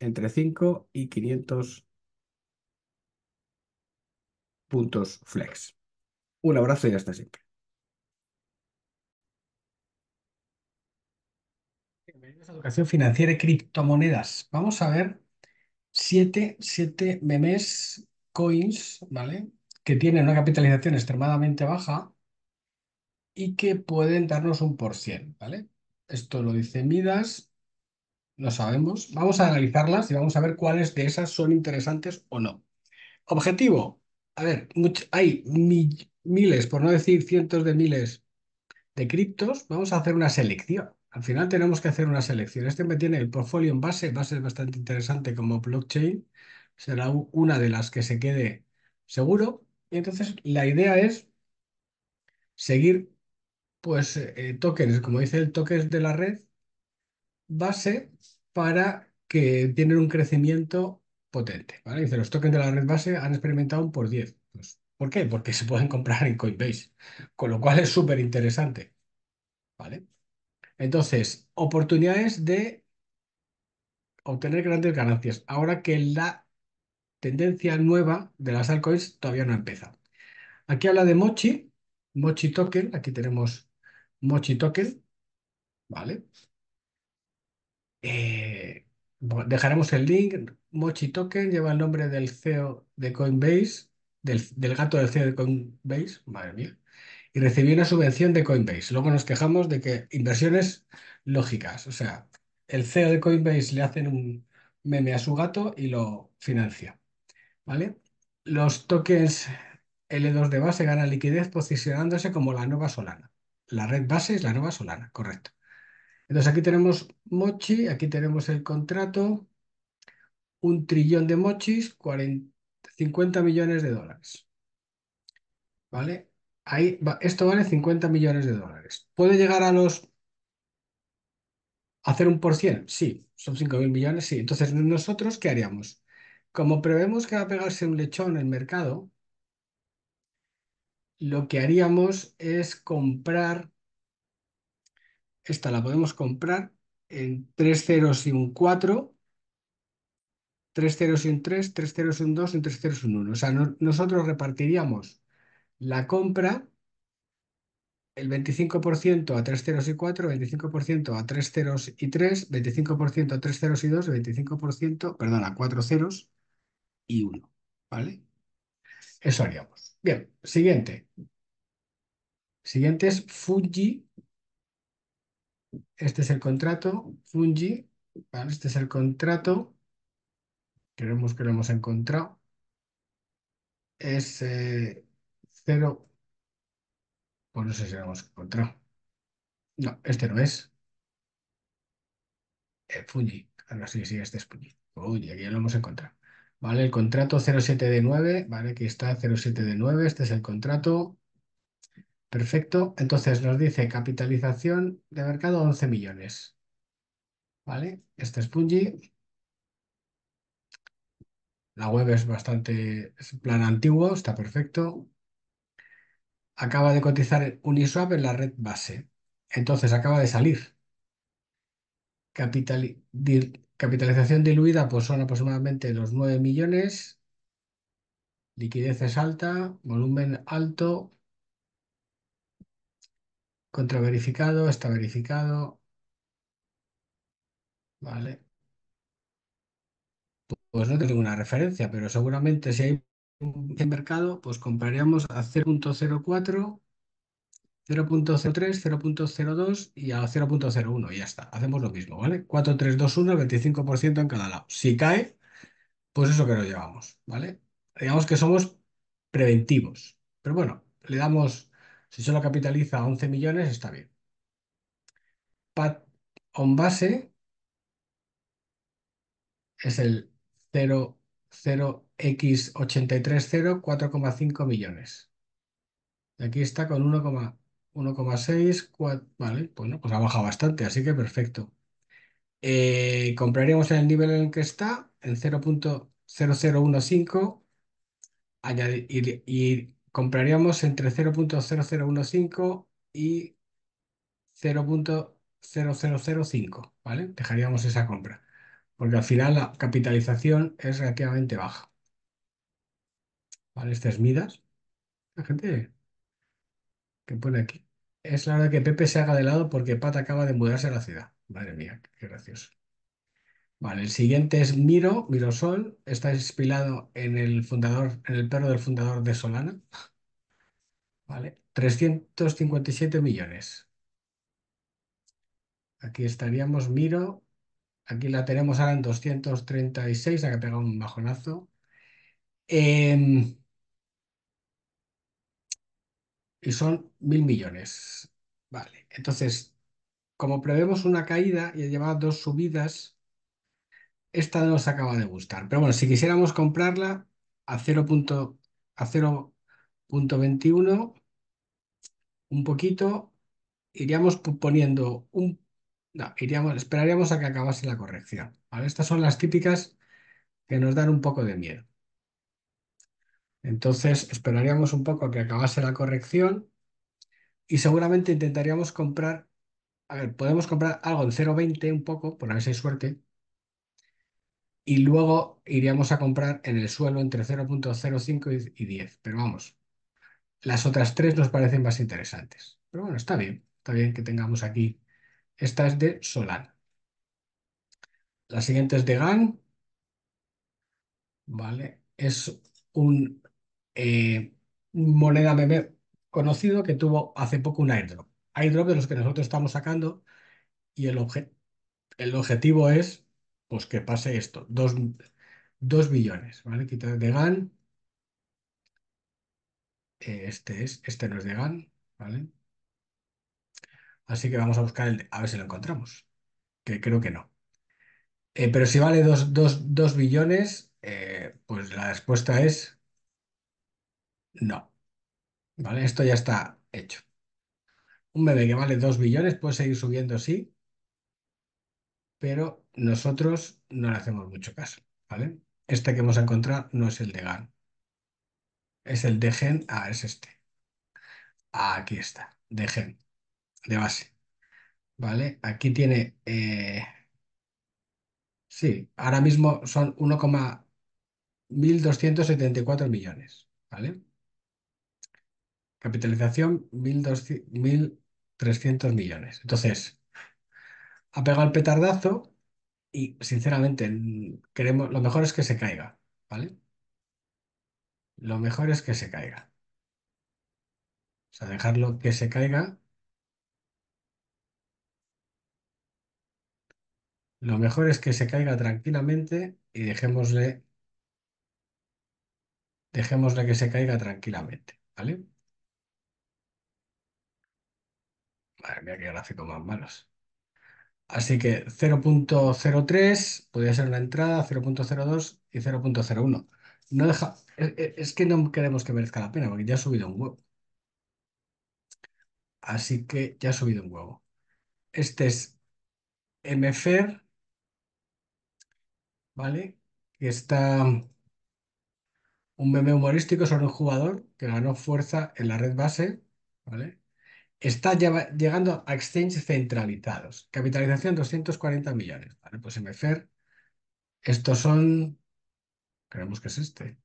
entre 5 y 500 puntos flex. Un abrazo y hasta siempre. Bienvenidos a Educación Financiera y Criptomonedas. Vamos a ver 7, memes coins, ¿vale? Que tienen una capitalización extremadamente baja y que pueden darnos un por cien, ¿vale? Esto lo dice Midas, no sabemos. Vamos a analizarlas y vamos a ver cuáles de esas son interesantes o no. Objetivo. A ver, hay miles, por no decir cientos de miles de criptos. Vamos a hacer una selección. Al final tenemos que hacer una selección. Este me tiene el portfolio en base. Va a ser bastante interesante como blockchain. Será una de las que se quede seguro. Y entonces la idea es seguir pues eh, tokens, como dice el token de la red, base para que tienen un crecimiento potente. ¿vale? Dice, los tokens de la red base han experimentado un por 10. Pues, ¿Por qué? Porque se pueden comprar en Coinbase, con lo cual es súper interesante. ¿vale? Entonces, oportunidades de obtener grandes ganancias, ahora que la tendencia nueva de las altcoins todavía no empieza. Aquí habla de Mochi, Mochi Token, aquí tenemos Mochi Token, ¿vale? Eh, dejaremos el link. Mochi Token lleva el nombre del CEO de Coinbase, del, gato del CEO de Coinbase, madre mía, y recibió una subvención de Coinbase. Luego nos quejamos de que inversiones lógicas, o sea, el CEO de Coinbase le hacen un meme a su gato y lo financia. ¿Vale? Los tokens L2 de base ganan liquidez posicionándose como la nueva Solana. La red base es la nueva Solana, correcto. Entonces aquí tenemos mochi, aquí tenemos el contrato, un trillón de mochis, 50 millones de dólares. ¿Vale? Ahí esto vale 50 millones de dólares. ¿Puede llegar a los... hacer un por cien? Sí, son 5.000 millones, sí. Entonces, ¿nosotros qué haríamos? Como prevemos que va a pegarse un lechón en el mercado, lo que haríamos es comprar esta la podemos comprar en 3 ceros y un 4, 3 ceros y un 3, 3 ceros y un 2 y 3 ceros y un 1. O sea, no, nosotros repartiríamos la compra el 25% a 3 ceros y 4, 25% a 3 ceros y 3, 25% a 3 ceros y 2, 25%, perdón, a 4 ceros y 1, ¿vale? Eso haríamos. Bien, siguiente. Siguiente es Fuji este es el contrato, Fungi, ¿vale? Este es el contrato. creemos que lo hemos encontrado. Es eh, cero. Pues no sé si lo hemos encontrado. No, este no es. Eh, Fungi. ahora sí, sí, este es Fungi. Uy, aquí ya lo hemos encontrado. ¿Vale? El contrato 07 de 9, ¿vale? Aquí está 07 de 9, este es el contrato. Perfecto. Entonces nos dice capitalización de mercado 11 millones. ¿Vale? Este es Pungi. La web es bastante es plan antiguo, está perfecto. Acaba de cotizar Uniswap en la red base. Entonces acaba de salir. capitalización diluida pues son aproximadamente los 9 millones. Liquidez es alta, volumen alto, ¿Contraverificado? está verificado. Vale. Pues no tengo una referencia, pero seguramente si hay un mercado, pues compraríamos a 0.04, 0.03, 0.02 y a 0.01. Y ya está. Hacemos lo mismo, ¿vale? 4, 3, 25% en cada lado. Si cae, pues eso que lo llevamos, ¿vale? Digamos que somos preventivos. Pero bueno, le damos si solo capitaliza 11 millones, está bien. Pat on base es el 00x830, 4,5 millones. Y aquí está con 1,6, vale, bueno, pues ha bajado bastante, así que perfecto. Eh, Compraremos en el nivel en el que está, en 0.0015, y, y compraríamos entre 0.0015 y 0.0005, ¿vale? Dejaríamos esa compra, porque al final la capitalización es relativamente baja. ¿Vale? Estas Midas. La gente que pone aquí. Es la hora que Pepe se haga de lado porque Pat acaba de mudarse a la ciudad. Madre mía, qué gracioso. Vale, el siguiente es Miro, Mirosol. Está inspirado en el fundador, en el perro del fundador de Solana. Vale, 357 millones. Aquí estaríamos Miro. Aquí la tenemos ahora en 236, ha pegado un bajonazo. Em, y son mil millones. Vale, entonces, como prevemos una caída y ha llevado dos subidas, esta no nos acaba de gustar. Pero bueno, si quisiéramos comprarla a 0.21, un poquito, iríamos poniendo un... No, iríamos, esperaríamos a que acabase la corrección. Estas son las típicas que nos dan un poco de miedo. Entonces, esperaríamos un poco a que acabase la corrección y seguramente intentaríamos comprar, a ver, podemos comprar algo en 0.20 un poco, por a ver si hay suerte, y luego iríamos a comprar en el suelo entre 0.05 y 10. Pero vamos, las otras tres nos parecen más interesantes. Pero bueno, está bien, está bien que tengamos aquí. Esta es de Solana. La siguiente es de GAN. Vale, es un eh, moneda meme conocido que tuvo hace poco un airdrop. Airdrop de los que nosotros estamos sacando y el, el objetivo es pues que pase esto, 2 billones, ¿vale? Quitar de GAN, eh, este es, este no es de GAN, ¿vale? Así que vamos a buscar el, a ver si lo encontramos, que creo que no. Eh, pero si vale 2 billones, eh, pues la respuesta es no. ¿Vale? Esto ya está hecho. Un bebé que vale 2 billones puede seguir subiendo, sí, pero nosotros no le hacemos mucho caso, ¿vale? Este que hemos encontrado no es el de GAN. Es el de gen, ah, es este. Aquí está, de gen, de base. ¿Vale? Aquí tiene, eh, sí, ahora mismo son 1,1274 millones, ¿vale? Capitalización, 1.300 millones. Entonces, ha pegado el petardazo y sinceramente, queremos, lo mejor es que se caiga, ¿vale? Lo mejor es que se caiga. O sea, dejarlo que se caiga, lo mejor es que se caiga tranquilamente y dejémosle, dejémosle que se caiga tranquilamente, ¿vale? Madre mía, qué gráfico más malos. Así que 0.03 podría ser una entrada, 0.02 y 0.01. No deja, e, e, es, que no queremos que merezca la pena porque ya ha subido un huevo. Así que ya ha subido un huevo. Este es MFER, ¿vale? Que está un meme humorístico sobre un jugador que ganó fuerza en la red base, ¿vale? está llegando a exchanges centralizados. Capitalización 240 millones. Vale, pues MFER. Estos son. Creemos que es este.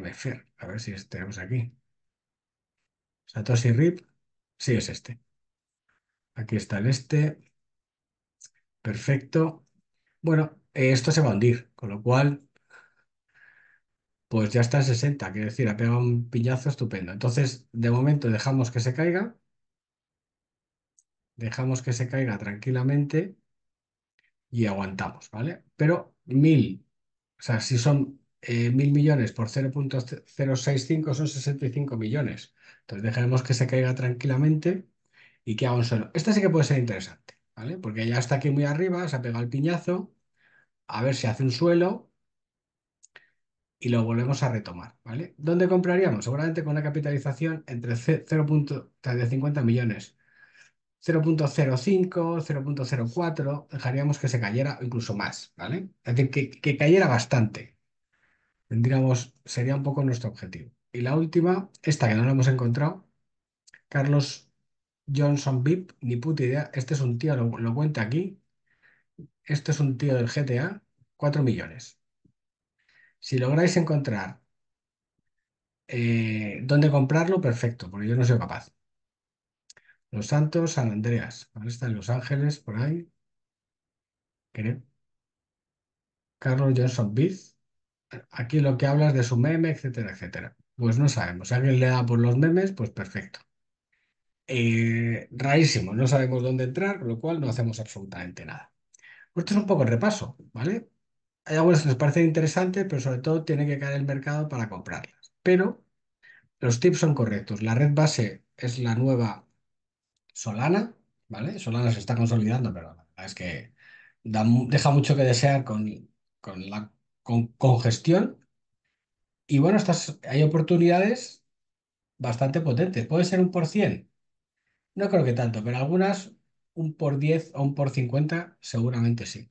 MFER. A ver si tenemos aquí. Satoshi RIP. Sí, es este. Aquí está el este. Perfecto. Bueno, eh, esto se va a hundir, con lo cual pues ya está en 60, quiere decir, ha pegado un piñazo estupendo. Entonces, de momento dejamos que se caiga, dejamos que se caiga tranquilamente y aguantamos, ¿vale? Pero mil, o sea, si son eh, mil millones por 0.065 son 65 millones. Entonces, dejaremos que se caiga tranquilamente y que haga un suelo. Esta sí que puede ser interesante, ¿vale? Porque ya está aquí muy arriba, se ha pegado el piñazo, a ver si hace un suelo y lo volvemos a retomar, ¿vale? ¿Dónde compraríamos? Seguramente con una capitalización entre 0.50 millones, 0.05, 0.04, dejaríamos que se cayera incluso más, ¿vale? Es decir, que, que cayera bastante. Tendríamos, sería un poco nuestro objetivo. Y la última, esta que no la hemos encontrado, Carlos Johnson VIP, ni puta idea, este es un tío, lo, lo cuenta aquí, este es un tío del GTA, 4 millones. Si lográis encontrar eh, dónde comprarlo, perfecto, porque yo no soy capaz. Los Santos, San Andreas. Ahora en Los Ángeles, por ahí. Carlos Johnson Biz. Aquí lo que hablas de su meme, etcétera, etcétera. Pues no sabemos. Si alguien le da por los memes, pues perfecto. Eh, rarísimo, no sabemos dónde entrar, con lo cual no hacemos absolutamente nada. Pues esto es un poco el repaso, ¿vale? hay algunas que nos parecen interesantes, pero sobre todo tiene que caer el mercado para comprarlas. Pero los tips son correctos. La red base es la nueva Solana, ¿vale? Solana se está consolidando, pero es que deja mucho que desear con, con la congestión. Y bueno, estas, hay oportunidades bastante potentes. Puede ser un por 100. No creo que tanto, pero algunas un por 10 o un por 50 seguramente sí.